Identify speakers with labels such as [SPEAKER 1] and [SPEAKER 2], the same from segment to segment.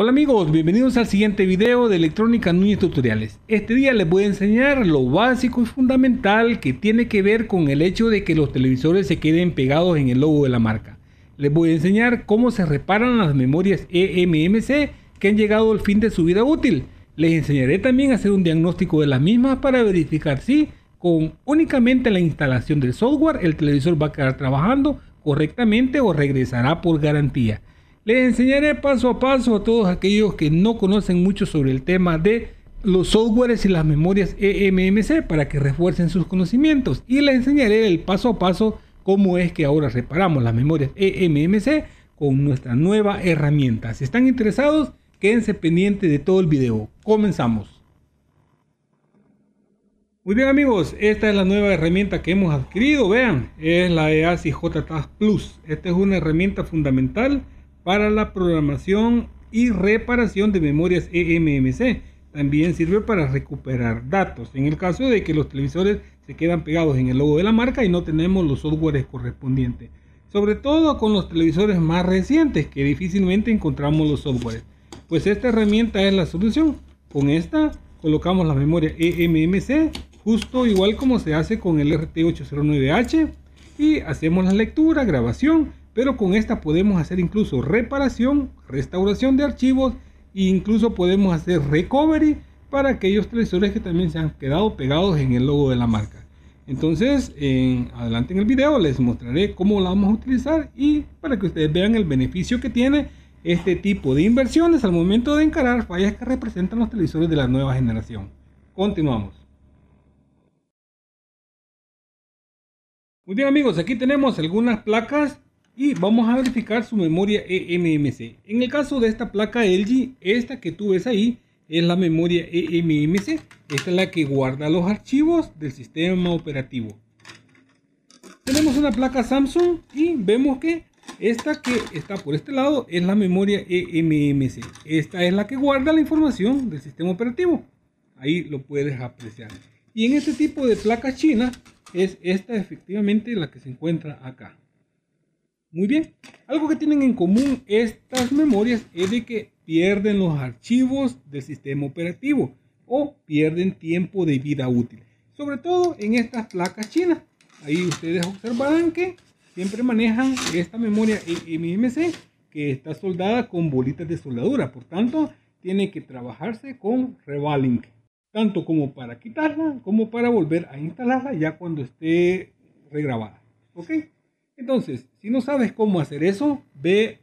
[SPEAKER 1] Hola amigos, bienvenidos al siguiente video de Electrónica Núñez Tutoriales. Este día les voy a enseñar lo básico y fundamental que tiene que ver con el hecho de que los televisores se queden pegados en el logo de la marca. Les voy a enseñar cómo se reparan las memorias eMMC que han llegado al fin de su vida útil. Les enseñaré también a hacer un diagnóstico de las mismas para verificar si con únicamente la instalación del software el televisor va a quedar trabajando correctamente o regresará por garantía. Les enseñaré paso a paso a todos aquellos que no conocen mucho sobre el tema de los softwares y las memorias EMMC para que refuercen sus conocimientos y les enseñaré el paso a paso cómo es que ahora reparamos las memorias EMMC con nuestra nueva herramienta. Si están interesados, quédense pendientes de todo el video. Comenzamos. Muy bien amigos, esta es la nueva herramienta que hemos adquirido, vean, es la EASI Plus. Esta es una herramienta fundamental para la programación y reparación de memorias eMMC. También sirve para recuperar datos. En el caso de que los televisores se quedan pegados en el logo de la marca y no tenemos los softwares correspondientes. Sobre todo con los televisores más recientes que difícilmente encontramos los softwares. Pues esta herramienta es la solución. Con esta colocamos la memoria eMMC justo igual como se hace con el RT809H y hacemos la lectura, grabación pero con esta podemos hacer incluso reparación, restauración de archivos e incluso podemos hacer recovery para aquellos televisores que también se han quedado pegados en el logo de la marca. Entonces, en, adelante en el video les mostraré cómo la vamos a utilizar y para que ustedes vean el beneficio que tiene este tipo de inversiones al momento de encarar fallas que representan los televisores de la nueva generación. Continuamos. Muy bien amigos, aquí tenemos algunas placas y vamos a verificar su memoria eMMC. En el caso de esta placa LG, esta que tú ves ahí es la memoria eMMC. Esta es la que guarda los archivos del sistema operativo. Tenemos una placa Samsung y vemos que esta que está por este lado es la memoria eMMC. Esta es la que guarda la información del sistema operativo. Ahí lo puedes apreciar. Y en este tipo de placa china es esta efectivamente la que se encuentra acá. Muy bien, algo que tienen en común estas memorias es de que pierden los archivos del sistema operativo o pierden tiempo de vida útil, sobre todo en estas placas chinas. Ahí ustedes observarán que siempre manejan esta memoria MMC que está soldada con bolitas de soldadura, por tanto tiene que trabajarse con revaling, tanto como para quitarla como para volver a instalarla ya cuando esté regrabada. ¿ok? Entonces, si no sabes cómo hacer eso, ve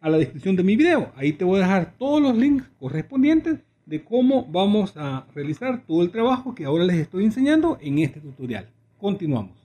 [SPEAKER 1] a la descripción de mi video. Ahí te voy a dejar todos los links correspondientes de cómo vamos a realizar todo el trabajo que ahora les estoy enseñando en este tutorial. Continuamos.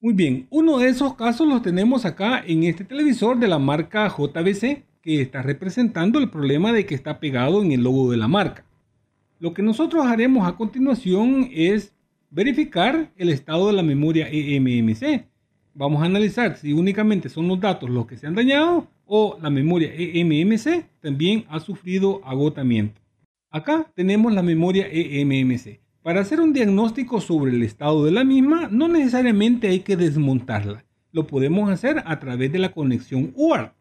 [SPEAKER 1] Muy bien, uno de esos casos los tenemos acá en este televisor de la marca JBC que está representando el problema de que está pegado en el logo de la marca. Lo que nosotros haremos a continuación es verificar el estado de la memoria EMMC. Vamos a analizar si únicamente son los datos los que se han dañado o la memoria EMMC también ha sufrido agotamiento. Acá tenemos la memoria EMMC. Para hacer un diagnóstico sobre el estado de la misma, no necesariamente hay que desmontarla. Lo podemos hacer a través de la conexión UART.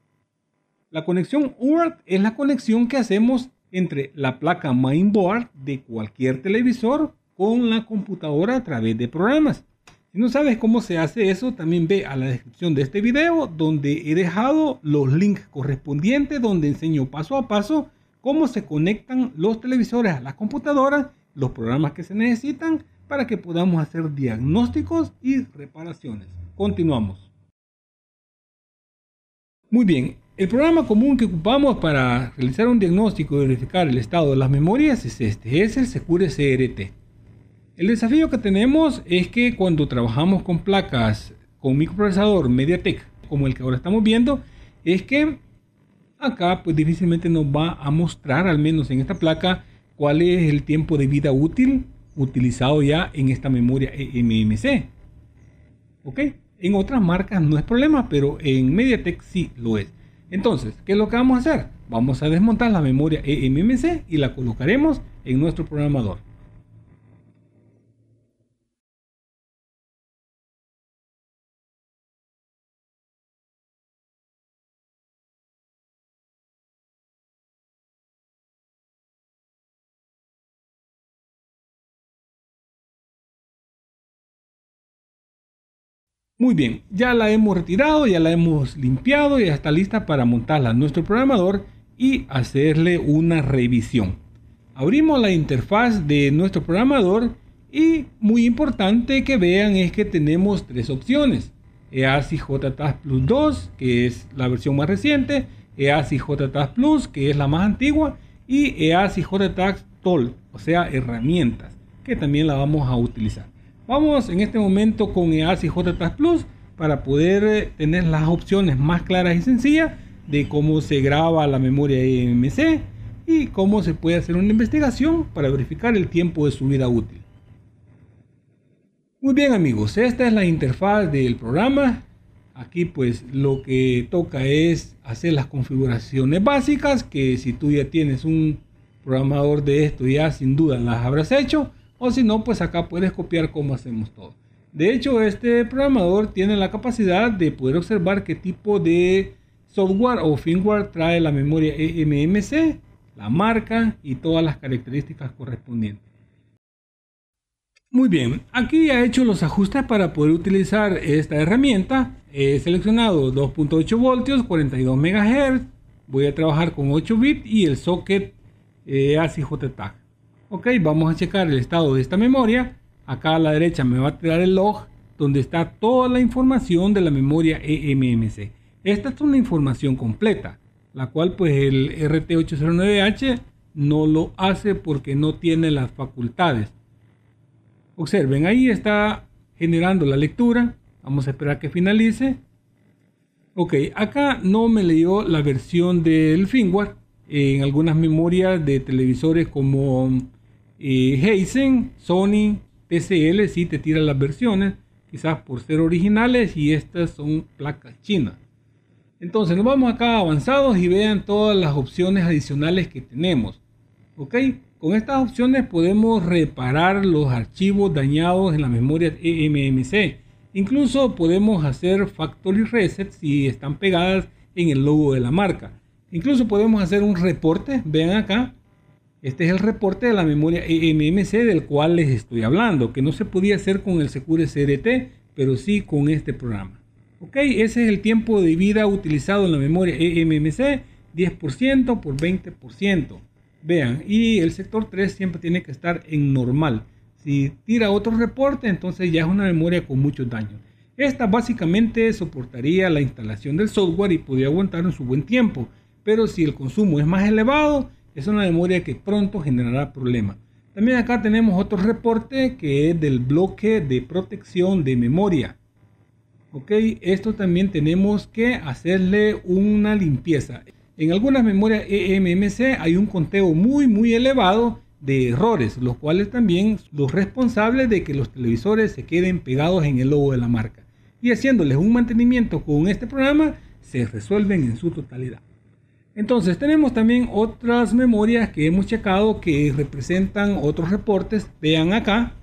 [SPEAKER 1] La conexión UART es la conexión que hacemos entre la placa mainboard de cualquier televisor con la computadora a través de programas. Si no sabes cómo se hace eso, también ve a la descripción de este video donde he dejado los links correspondientes donde enseño paso a paso cómo se conectan los televisores a las computadoras, los programas que se necesitan para que podamos hacer diagnósticos y reparaciones. Continuamos. Muy bien, el programa común que ocupamos para realizar un diagnóstico y verificar el estado de las memorias es este, es el Secure CRT. El desafío que tenemos es que cuando trabajamos con placas con microprocesador MediaTek, como el que ahora estamos viendo, es que acá pues difícilmente nos va a mostrar, al menos en esta placa, cuál es el tiempo de vida útil utilizado ya en esta memoria eMMC. ¿Ok? En otras marcas no es problema, pero en MediaTek sí lo es. Entonces, ¿qué es lo que vamos a hacer? Vamos a desmontar la memoria eMMC y la colocaremos en nuestro programador. Muy bien, ya la hemos retirado, ya la hemos limpiado y ya está lista para montarla a nuestro programador y hacerle una revisión. Abrimos la interfaz de nuestro programador y muy importante que vean es que tenemos tres opciones. EASI JTAS Plus 2, que es la versión más reciente, EASI JTAS Plus, que es la más antigua, y EASI JTAS Tool, o sea, herramientas, que también la vamos a utilizar. Vamos en este momento con EAS y JTAS Plus para poder eh, tener las opciones más claras y sencillas de cómo se graba la memoria EMC y cómo se puede hacer una investigación para verificar el tiempo de su vida útil. Muy bien amigos, esta es la interfaz del programa. Aquí pues lo que toca es hacer las configuraciones básicas que si tú ya tienes un programador de esto ya sin duda las habrás hecho o si no, pues acá puedes copiar cómo hacemos todo. De hecho, este programador tiene la capacidad de poder observar qué tipo de software o firmware trae la memoria eMMC, la marca y todas las características correspondientes. Muy bien, aquí ha he hecho los ajustes para poder utilizar esta herramienta. He seleccionado 2.8 voltios, 42 MHz. Voy a trabajar con 8 bits y el socket eh, Ok, vamos a checar el estado de esta memoria. Acá a la derecha me va a tirar el log donde está toda la información de la memoria EMMC. Esta es una información completa, la cual pues el RT809H no lo hace porque no tiene las facultades. Observen, ahí está generando la lectura. Vamos a esperar que finalice. Ok, acá no me leyó la versión del firmware. En algunas memorias de televisores como eh, Sony, TCL si te tiran las versiones, quizás por ser originales y estas son placas chinas. Entonces nos vamos acá avanzados y vean todas las opciones adicionales que tenemos. Ok, con estas opciones podemos reparar los archivos dañados en la memoria eMMC. Incluso podemos hacer factory reset si están pegadas en el logo de la marca. Incluso podemos hacer un reporte, vean acá, este es el reporte de la memoria EMMC del cual les estoy hablando, que no se podía hacer con el Secure CRT, pero sí con este programa. Ok, ese es el tiempo de vida utilizado en la memoria EMMC, 10% por 20%. Vean, y el sector 3 siempre tiene que estar en normal. Si tira otro reporte, entonces ya es una memoria con muchos daños. Esta básicamente soportaría la instalación del software y podría aguantar en su buen tiempo, pero si el consumo es más elevado, es una memoria que pronto generará problemas. También acá tenemos otro reporte que es del bloque de protección de memoria. Ok, esto también tenemos que hacerle una limpieza. En algunas memorias EMMC hay un conteo muy muy elevado de errores, los cuales también los responsables de que los televisores se queden pegados en el logo de la marca. Y haciéndoles un mantenimiento con este programa, se resuelven en su totalidad. Entonces tenemos también otras memorias que hemos checado que representan otros reportes. Vean acá.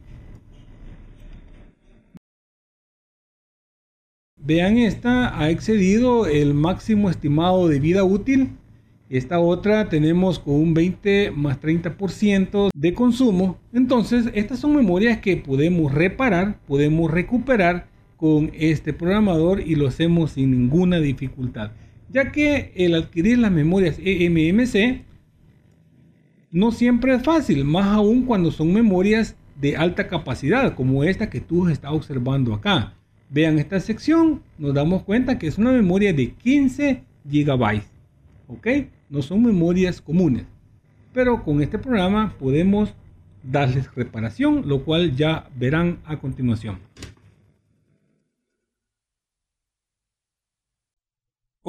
[SPEAKER 1] Vean esta, ha excedido el máximo estimado de vida útil. Esta otra tenemos con un 20 más 30% de consumo. Entonces estas son memorias que podemos reparar, podemos recuperar con este programador y lo hacemos sin ninguna dificultad ya que el adquirir las memorias eMMC no siempre es fácil, más aún cuando son memorias de alta capacidad, como esta que tú estás observando acá. Vean esta sección, nos damos cuenta que es una memoria de 15 GB. ¿Ok? No son memorias comunes. Pero con este programa podemos darles reparación, lo cual ya verán a continuación.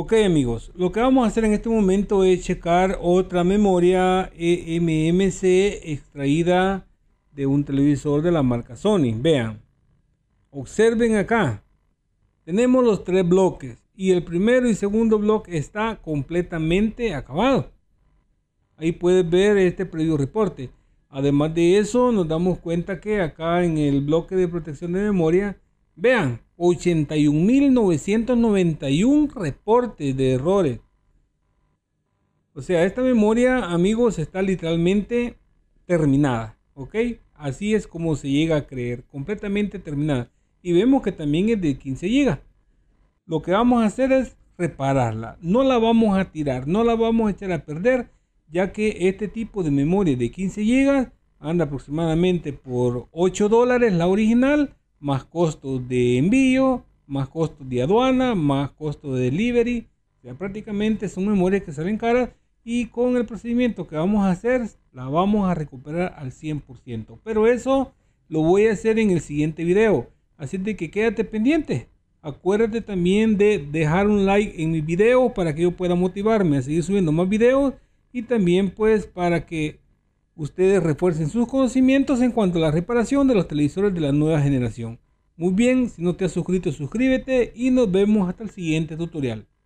[SPEAKER 1] Ok amigos, lo que vamos a hacer en este momento es checar otra memoria eMMC extraída de un televisor de la marca Sony. Vean, observen acá, tenemos los tres bloques y el primero y segundo bloque está completamente acabado. Ahí puedes ver este previo reporte. Además de eso, nos damos cuenta que acá en el bloque de protección de memoria Vean, 81.991 reportes de errores. O sea, esta memoria, amigos, está literalmente terminada. ¿Ok? Así es como se llega a creer, completamente terminada. Y vemos que también es de 15 GB. Lo que vamos a hacer es repararla. No la vamos a tirar, no la vamos a echar a perder, ya que este tipo de memoria de 15 GB anda aproximadamente por 8 dólares la original más costos de envío, más costos de aduana, más costos de delivery. ya prácticamente son memorias que salen caras y con el procedimiento que vamos a hacer, la vamos a recuperar al 100%. Pero eso lo voy a hacer en el siguiente video. Así de que quédate pendiente. Acuérdate también de dejar un like en mi video para que yo pueda motivarme a seguir subiendo más videos y también pues para que ustedes refuercen sus conocimientos en cuanto a la reparación de los televisores de la nueva generación. Muy bien, si no te has suscrito, suscríbete y nos vemos hasta el siguiente tutorial.